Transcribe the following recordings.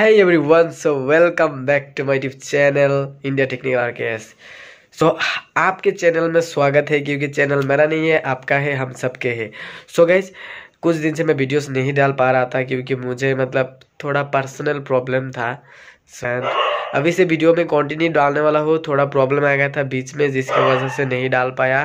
hey everyone so welcome back to my youtube channel india technical rks so so, आपके channel में स्वागत है क्योंकि चैनल मेरा नहीं है आपका है हम सबके है सो so गैस कुछ दिन से मैं वीडियोस नहीं डाल पा रहा था क्योंकि मुझे मतलब थोड़ा पर्सनल प्रॉब्लम था अभी से वीडियो में कंटिन्यू डालने वाला हूँ थोड़ा प्रॉब्लम आ गया था बीच में जिसकी वजह से नहीं डाल पाया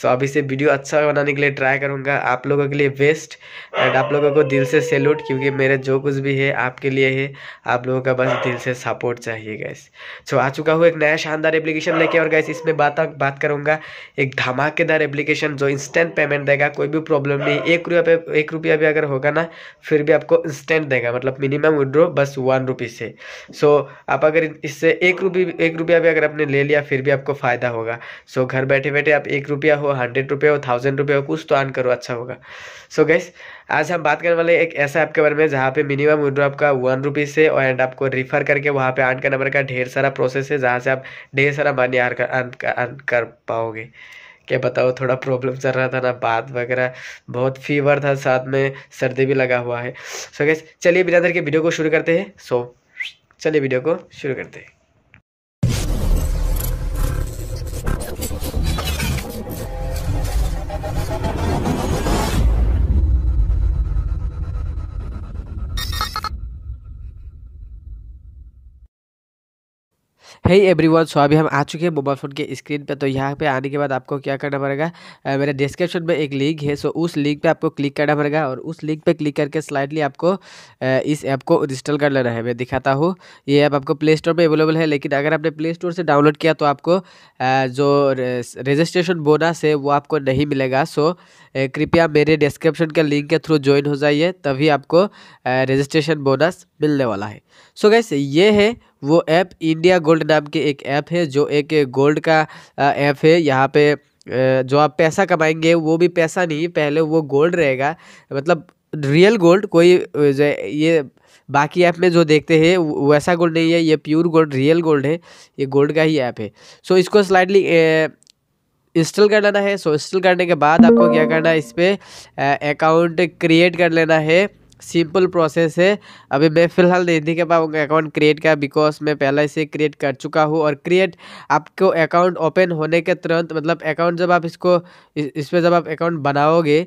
सो अभी से वीडियो अच्छा बनाने के लिए ट्राई करूँगा आप लोगों के लिए बेस्ट एंड आप लोगों को दिल से सैल्यूट क्योंकि मेरे जो कुछ भी है आपके लिए है आप लोगों का बस दिल से सपोर्ट चाहिए गैस सो आ चुका हूँ एक नया शानदार एप्लीकेशन लेके और गैस इसमें बात बात करूँगा एक धमाकेदार एप्लीकेशन जो इंस्टेंट पेमेंट देगा कोई भी प्रॉब्लम नहीं एक रुपया पे एक रुपया भी अगर होगा ना फिर भी आपको इंस्टेंट देगा मतलब मिनिमम विड्रो बस वन रुपीज़ से सो so, आप अगर इससे एक रुपये एक रुपया भी अगर आपने ले लिया फिर भी आपको फ़ायदा होगा सो घर बैठे बैठे आप एक रुपया हो हंड्रेड रुपये हो थाउजेंड रुपये हो कुछ तो अर्न करो अच्छा होगा सो गैस आज हम बात करने वाले एक ऐसा ऐप के बारे में जहाँ पे मिनिमम विड्रॉ आपका वन रुपीज़ से और एंड आपको रिफ़र करके वहाँ पे का नंबर का ढेर सारा प्रोसेस है जहाँ से आप ढेर सारा मनी आर्न कर आन कर पाओगे क्या बताओ थोड़ा प्रॉब्लम चल रहा था ना बात वगैरह बहुत फीवर था साथ में सर्दी भी लगा हुआ है सो गैस चलिए बिना देर के वीडियो को शुरू करते हैं सो so, चलिए वीडियो को शुरू करते हैं है एवरीवन सो अभी हम आ चुके हैं मोबाइल फ़ोन के स्क्रीन पे तो यहाँ पे आने के बाद आपको क्या करना पड़ेगा मेरे डिस्क्रिप्शन में एक लिंक है सो उस लिंक पे आपको क्लिक करना पड़ेगा और उस लिंक पे क्लिक करके स्लाइडली आपको इस ऐप को इंस्टॉल कर लेना है मैं दिखाता हूँ ये ऐप आपको प्ले स्टोर पर अवेलेबल है लेकिन अगर आपने प्ले स्टोर से डाउनलोड किया तो आपको जो रजिस्ट्रेशन बोनस है वो आपको नहीं मिलेगा सो कृपया मेरे डिस्क्रिप्शन के लिंक के थ्रू ज्वाइन हो जाइए तभी आपको रजिस्ट्रेशन बोनस मिलने वाला है सो गैस ये है वो ऐप इंडिया गोल्ड नाम के एक ऐप है जो एक गोल्ड का ऐप है यहाँ पे जो आप पैसा कमाएंगे वो भी पैसा नहीं पहले वो गोल्ड रहेगा मतलब रियल गोल्ड कोई ये बाकी ऐप में जो देखते हैं वैसा गोल्ड नहीं है ये प्योर गोल्ड रियल गोल्ड है ये गोल्ड का ही ऐप है सो so, इसको स्लाइडली इंस्टॉल कर लेना है सो so, इंस्टॉल करने के बाद आपको क्या करना है इस पर अकाउंट क्रिएट कर लेना है सिंपल प्रोसेस है अभी मैं फ़िलहाल नहीं दिखा पाऊँगा अकाउंट क्रिएट का बिकॉज मैं पहले से क्रिएट कर चुका हूँ और क्रिएट आपको अकाउंट ओपन होने के तुरंत मतलब अकाउंट जब आप इसको इस पर जब आप अकाउंट बनाओगे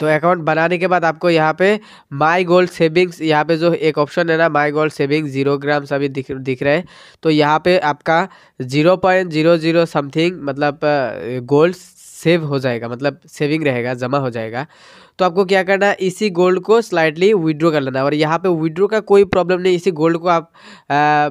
तो अकाउंट बनाने के बाद आपको यहाँ पे माई गोल्ड सेविंग्स यहाँ पे जो एक ऑप्शन है ना my gold saving zero gram सभी दिख दिख रहे हैं तो यहाँ पे आपका zero point zero zero something मतलब गोल्ड सेव हो जाएगा मतलब सेविंग रहेगा जमा हो जाएगा तो आपको क्या करना है इसी गोल्ड को स्लाइडली विड्रो कर लेना और यहाँ पे विड्रो का कोई प्रॉब्लम नहीं इसी गोल्ड को आप आ,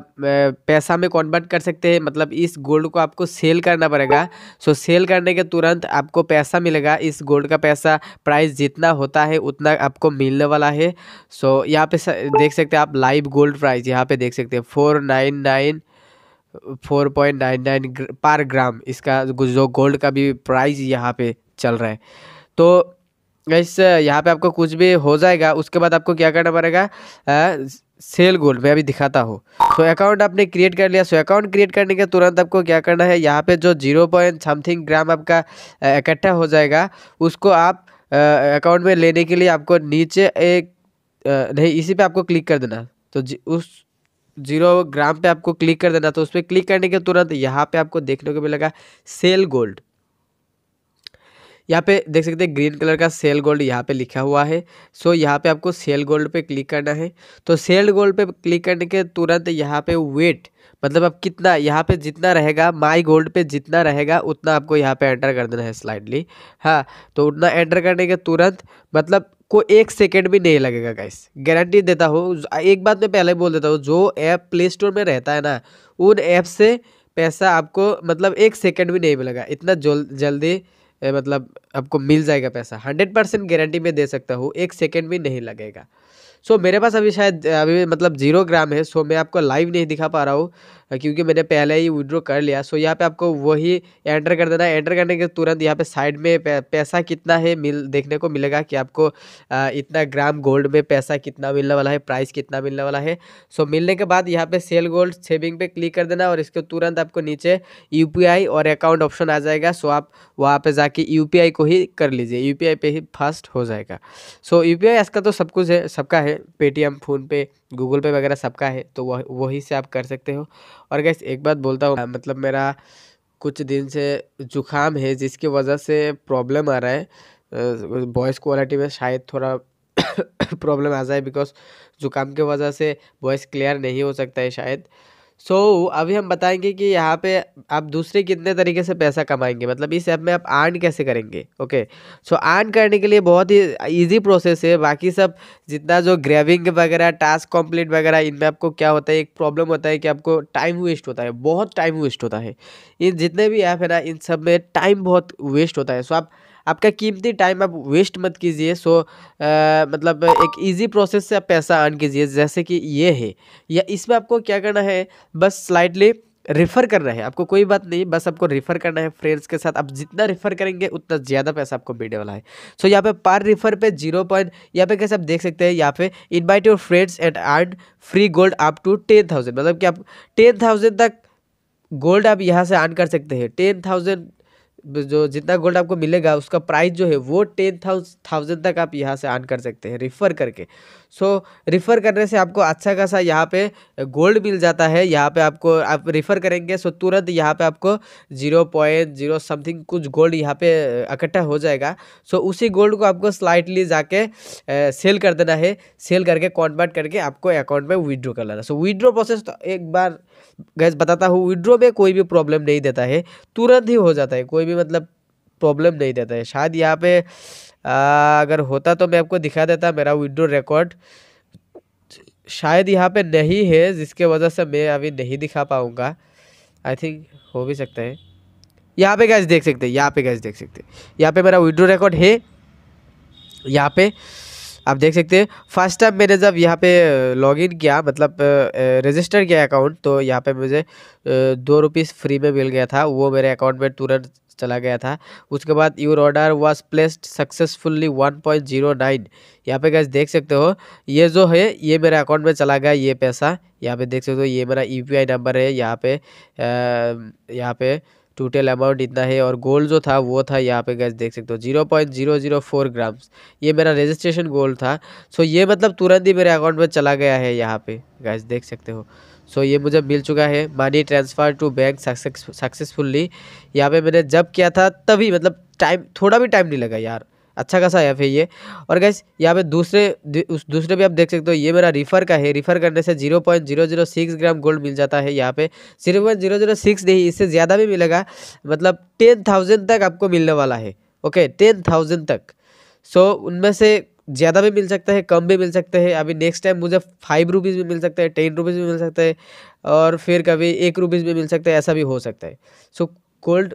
पैसा में कन्वर्ट कर सकते हैं मतलब इस गोल्ड को आपको सेल करना पड़ेगा सो सेल करने के तुरंत आपको पैसा मिलेगा इस गोल्ड का पैसा प्राइस जितना होता है उतना आपको मिलने वाला है सो यहाँ पे देख सकते हैं आप लाइव गोल्ड प्राइस यहाँ पे देख सकते हैं four nine nine four point nine nine पर ग्राम इसका जो गोल्ड का भी प्राइस यहाँ पे चल रहा है तो इस यहाँ पे आपको कुछ भी हो जाएगा उसके बाद आपको क्या करना पड़ेगा सेल गोल्ड मैं अभी दिखाता हूँ तो अकाउंट आपने क्रिएट कर लिया सो अकाउंट क्रिएट करने के तुरंत आपको क्या करना है यहाँ पे जो जीरो पॉइंट समथिंग ग्राम आपका इकट्ठा हो जाएगा उसको आप अकाउंट में लेने के लिए आपको नीचे एक आ, नहीं इसी पे आपको क्लिक कर देना तो उस जीरो ग्राम पे आपको क्लिक कर देना तो उस पर क्लिक करने के तुरंत यहाँ पे आपको देखने को मिलेगा सेल गोल्ड यहाँ पे देख सकते हैं ग्रीन कलर का सेल गोल्ड यहाँ पे लिखा हुआ है सो यहाँ पे आपको सेल गोल्ड पे क्लिक करना है तो सेल गोल्ड पे क्लिक करने के तुरंत यहाँ पे वेट मतलब आप कितना यहाँ पे जितना रहेगा माई गोल्ड पे जितना रहेगा उतना आपको यहाँ पे एंटर कर देना है स्लाइडली हाँ तो उतना एंटर करने के तुरंत मतलब को एक सेकेंड भी नहीं लगेगा गाइस गारंटी देता हूँ एक बात मैं पहले बोल देता हूँ जो ऐप प्ले स्टोर में रहता है ना उन ऐप से पैसा आपको मतलब एक सेकेंड भी नहीं मिलेगा इतना जल जल्दी मतलब आपको मिल जाएगा पैसा हंड्रेड परसेंट गारंटी में दे सकता हूँ एक सेकेंड भी नहीं लगेगा सो so, मेरे पास अभी शायद अभी मतलब जीरो ग्राम है सो so मैं आपको लाइव नहीं दिखा पा रहा हूँ क्योंकि मैंने पहले ही विड्रॉ कर लिया सो यहाँ पे आपको वही एंटर कर देना एंटर करने के तुरंत यहाँ पे साइड में पैसा कितना है मिल देखने को मिलेगा कि आपको इतना ग्राम गोल्ड में पैसा कितना मिलने वाला है प्राइस कितना मिलने वाला है सो मिलने के बाद यहाँ पे सेल गोल्ड सेविंग पे क्लिक कर देना और इसके तुरंत आपको नीचे यू और अकाउंट ऑप्शन आ जाएगा सो आप वहाँ पर जाके यू को ही कर लीजिए यू पे ही फास्ट हो जाएगा सो यू पी आज का तो सब कुछ है सबका है पेटीएम फ़ोनपे गूगल पे वगैरह सबका है तो वह वही से आप कर सकते हो और गैस एक बात बोलता हूँ मतलब मेरा कुछ दिन से जुकाम है जिसकी वजह से प्रॉब्लम आ रहा है वॉइस क्वालिटी में शायद थोड़ा प्रॉब्लम आ जाए बिकॉज जुकाम की वजह से वॉइस क्लियर नहीं हो सकता है शायद सो so, अभी हम बताएंगे कि यहाँ पे आप दूसरे कितने तरीके से पैसा कमाएंगे मतलब इस ऐप में आप आर्न कैसे करेंगे ओके सो आर्न करने के लिए बहुत ही इजी प्रोसेस है बाकी सब जितना जो ग्रेविंग वगैरह टास्क कंप्लीट वगैरह इनमें आपको क्या होता है एक प्रॉब्लम होता है कि आपको टाइम वेस्ट होता है बहुत टाइम वेस्ट होता है इन जितने भी ऐप है ना इन सब में टाइम बहुत वेस्ट होता है सो so, आप आपका कीमती टाइम आप वेस्ट मत कीजिए सो मतलब एक ईजी प्रोसेस से आप पैसा अर्न कीजिए जैसे कि ये है या इसमें आपको क्या करना है बस स्लाइडली रेफ़र करना है आपको कोई बात नहीं बस आपको रेफ़र करना है फ्रेंड्स के साथ आप जितना रेफ़र करेंगे उतना ज़्यादा पैसा आपको मिलने वाला है सो so, यहाँ पे पर रेफ़र पे जीरो पॉइंट यहाँ पे कैसे आप देख सकते हैं यहाँ पे invite your friends and earn free gold up to ten thousand मतलब कि आप टेन थाउजेंड तक गोल्ड आप यहाँ से अर्न कर सकते हैं टेन थाउजेंड जो जितना गोल्ड आपको मिलेगा उसका प्राइस जो है वो टेन थाउजेंड तक आप यहाँ से आन कर सकते हैं रिफ़र करके सो रिफ़र करने से आपको अच्छा खासा यहाँ पे गोल्ड मिल जाता है यहाँ पे आपको आप रिफ़र करेंगे सो तुरंत यहाँ पे आपको जीरो पॉइंट जीरो समथिंग कुछ गोल्ड यहाँ पे इकट्ठा हो जाएगा सो उसी गोल्ड को आपको स्लाइटली जाके सेल कर देना है सेल करके कॉन्वर्ट करके आपको अकाउंट में विड्रो कर लेना सो विड्रो प्रोसेस तो एक बार गैस बताता हूँ विड्रो में कोई भी प्रॉब्लम नहीं देता है तुरंत ही हो जाता है कोई भी मतलब प्रॉब्लम नहीं देता है शायद यहाँ पे आ, अगर होता तो मैं आपको दिखा देता मेरा विंडो रिकॉर्ड शायद यहाँ पे नहीं है जिसके वजह से मैं अभी नहीं दिखा पाऊँगा आई थिंक हो भी सकता है यहाँ पे गैस देख सकते हैं यहाँ पे गैस देख सकते हैं यहाँ पे मेरा विंडो रिकॉर्ड है यहाँ पे आप देख सकते हैं फर्स्ट टाइम मैंने जब यहाँ पे लॉगिन किया मतलब रजिस्टर किया अकाउंट तो यहाँ पे मुझे दो रुपीज़ फ्री में मिल गया था वो मेरे अकाउंट में तुरंत चला गया था उसके बाद your order was placed successfully 1.09 point zero nine यहाँ पे कैसे देख सकते हो ये जो है ये मेरे अकाउंट में चला गया ये पैसा यहाँ पे देख सकते हो ये मेरा आई e नंबर है यहाँ पे यहाँ पे टोटल अमाउंट इतना है और गोल्ड जो था वो था यहाँ पे गैस देख सकते हो zero point zero zero four grams ये मेरा रजिस्ट्रेशन गोल्ड था सो ये मतलब तुरंत ही मेरे अकाउंट में चला गया है यहाँ पे गैस देख सकते हो सो ये मुझे मिल चुका है money transfer to bank successfully यहाँ पर मैंने जब किया था तभी मतलब टाइम थोड़ा भी टाइम नहीं लगा यार अच्छा खासा ऐप है ये और गैस यहाँ पे दूसरे उस दूसरे भी आप देख सकते हो ये मेरा रिफ़र का है रिफ़र करने से zero point zero zero six gram gold मिल जाता है यहाँ पे zero point zero zero six नहीं इससे ज़्यादा भी मिलेगा मतलब टेन थाउजेंड तक आपको मिलने वाला है ओके टेन थाउजेंड तक सो उनमें से ज़्यादा भी मिल सकता है कम भी मिल सकते हैं अभी नेक्स्ट टाइम मुझे फाइव रुपीज़ भी मिल सकता है टेन रुपीज़ भी मिल सकता है और फिर कभी एक रुपीज़ भी मिल सकता है ऐसा भी हो सकता है so gold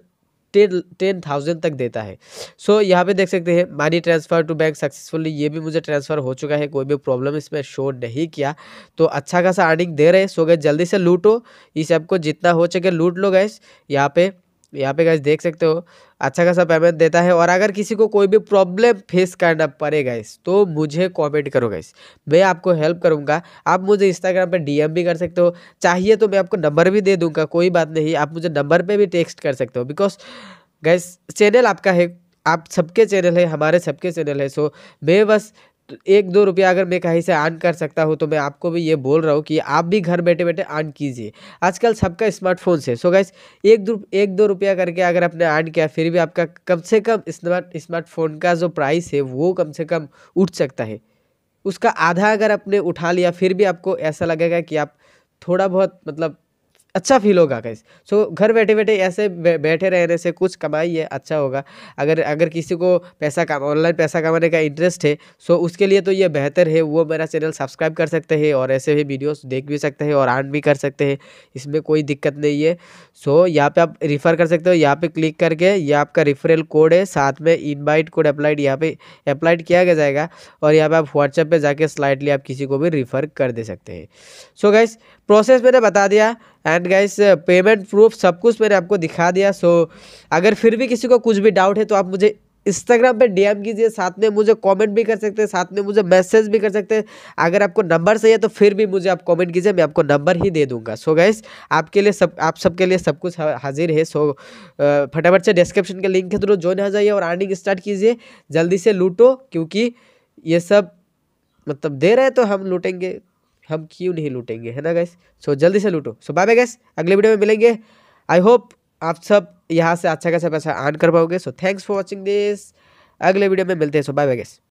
ten ten thousand तक देता है सो so, यहाँ पे देख सकते हैं money transfer to bank successfully ये भी मुझे ट्रांसफ़र हो चुका है कोई भी प्रॉब्लम इसमें शो नहीं किया तो अच्छा खासा अर्निंग दे रहे सो गए जल्दी से लूटो इस ऐप को जितना हो सके लूट लो गैस यहाँ पे यहाँ पे गैस देख सकते हो अच्छा खासा पेमेंट देता है और अगर किसी को कोई भी प्रॉब्लम फेस करना पड़े गाइस तो मुझे कमेंट करो गाइस मैं आपको हेल्प करूँगा आप मुझे इंस्टाग्राम पर डीएम भी कर सकते हो चाहिए तो मैं आपको नंबर भी दे दूँगा कोई बात नहीं आप मुझे नंबर पर भी टेक्स्ट कर सकते हो बिकॉज गाइस चैनल आपका है आप सबके चैनल है हमारे सबके चैनल है सो मैं बस एक दो रुपया अगर मैं कहीं से अर्न कर सकता हूँ तो मैं आपको भी ये बोल रहा हूँ कि आप भी घर बैठे बैठे अर्न कीजिए आजकल सबका स्मार्टफोन से सो गैस गाइस एक दो एक दो रुपया करके अगर आपने अर्न किया फिर भी आपका कम से कम स्मार्ट स्मार्टफोन का जो प्राइस है वो कम से कम उठ सकता है उसका आधा अगर आपने उठा लिया फिर भी आपको ऐसा लगेगा कि आप थोड़ा बहुत मतलब अच्छा फील होगा गैस सो घर बैठे बैठे ऐसे बैठे रहने से कुछ कमाई है अच्छा होगा अगर अगर किसी को पैसा कमा ऑनलाइन पैसा कमाने का इंटरेस्ट है सो उसके लिए तो ये बेहतर है वो मेरा चैनल सब्सक्राइब कर सकते हैं और ऐसे ही वीडियोस देख भी सकते हैं और अर्न भी कर सकते हैं इसमें कोई दिक्कत नहीं है सो यहाँ पर आप रिफ़र कर सकते हो यहाँ पर क्लिक करके ये आपका रिफरल कोड है साथ में इन्वाइट कोड अप्लाइड यहाँ पर अप्लाइड किया गया जाएगा और यहाँ पर आप व्हाट्सएप पर जाके स्लाइडली आप किसी को भी रिफ़र कर दे सकते हैं सो गैस प्रोसेस मैंने बता दिया एंड गाइस पेमेंट प्रूफ सब कुछ मैंने आपको दिखा दिया सो अगर फिर भी किसी को कुछ भी डाउट है तो आप मुझे इंस्टाग्राम पे डीएम कीजिए साथ में मुझे कमेंट भी कर सकते हैं साथ में मुझे मैसेज भी कर सकते हैं अगर आपको नंबर चाहिए तो फिर भी मुझे आप कमेंट कीजिए मैं आपको नंबर ही दे दूंगा सो so गाइस आपके लिए सब आप सबके लिए सब कुछ हाजिर है सो so, uh, फटाफट से डिस्क्रिप्शन के लिंक के थ्रू ज्वाइन हो जाइए और अर्निंग स्टार्ट कीजिए जल्दी से लूटो क्योंकि ये सब मतलब दे रहे तो हम लूटेंगे हम क्यों नहीं लूटेंगे है ना गैस सो जल्दी से लूटो सो बाय बाय गैस अगले वीडियो में मिलेंगे आई होप आप सब यहाँ से अच्छा खासा पैसा अर्न कर पाओगे so thanks for watching this अगले वीडियो में मिलते हैं सो बाय बाय गैस